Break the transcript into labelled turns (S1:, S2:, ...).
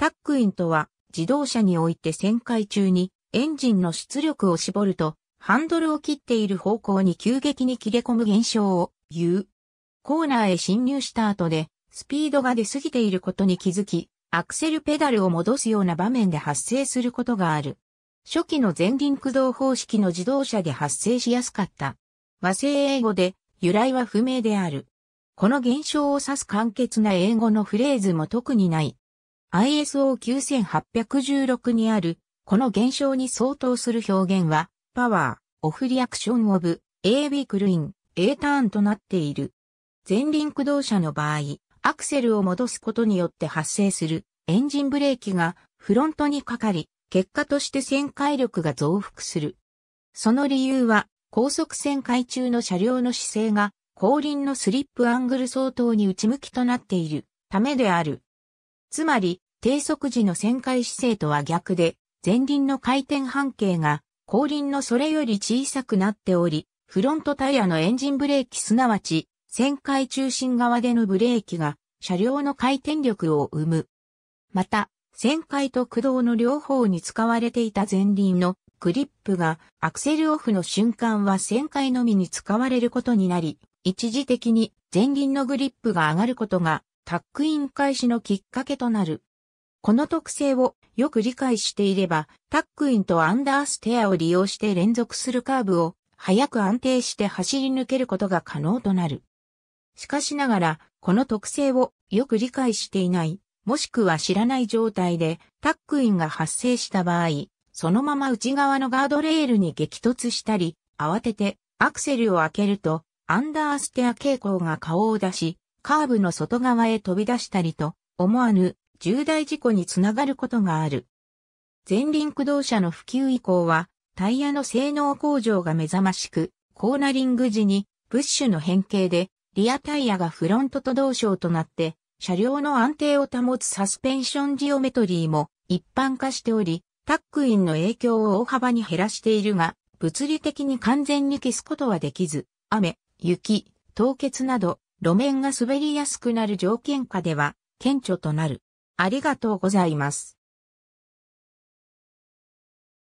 S1: タックインとは、自動車において旋回中にエンジンの出力を絞ると、ハンドルを切っている方向に急激に切れ込む現象を言う。コーナーへ侵入した後で、スピードが出過ぎていることに気づき、アクセルペダルを戻すような場面で発生することがある。初期の前輪駆動方式の自動車で発生しやすかった。和製英語で由来は不明である。この現象を指す簡潔な英語のフレーズも特にない。ISO9816 にある、この現象に相当する表現は、パワー、オフリアクションオブ、A ビークルイン、A ターンとなっている。前輪駆動車の場合、アクセルを戻すことによって発生するエンジンブレーキがフロントにかかり、結果として旋回力が増幅する。その理由は、高速旋回中の車両の姿勢が後輪のスリップアングル相当に内向きとなっているためである。つまり、低速時の旋回姿勢とは逆で、前輪の回転半径が後輪のそれより小さくなっており、フロントタイヤのエンジンブレーキすなわち、旋回中心側でのブレーキが車両の回転力を生む。また、旋回と駆動の両方に使われていた前輪のグリップがアクセルオフの瞬間は旋回のみに使われることになり、一時的に前輪のグリップが上がることがタックイン開始のきっかけとなる。この特性をよく理解していれば、タックインとアンダーステアを利用して連続するカーブを早く安定して走り抜けることが可能となる。しかしながら、この特性をよく理解していない、もしくは知らない状態でタックインが発生した場合、そのまま内側のガードレールに激突したり、慌ててアクセルを開けると、アンダーステア傾向が顔を出し、カーブの外側へ飛び出したりと、思わぬ重大事故につながることがある。前輪駆動車の普及以降は、タイヤの性能向上が目覚ましく、コーナリング時に、ブッシュの変形で、リアタイヤがフロントと同床となって、車両の安定を保つサスペンションジオメトリーも一般化しており、タックインの影響を大幅に減らしているが、物理的に完全に消すことはできず、雨、雪、凍結など路面が滑りやすくなる条件下では、顕著となる。ありがとうございます。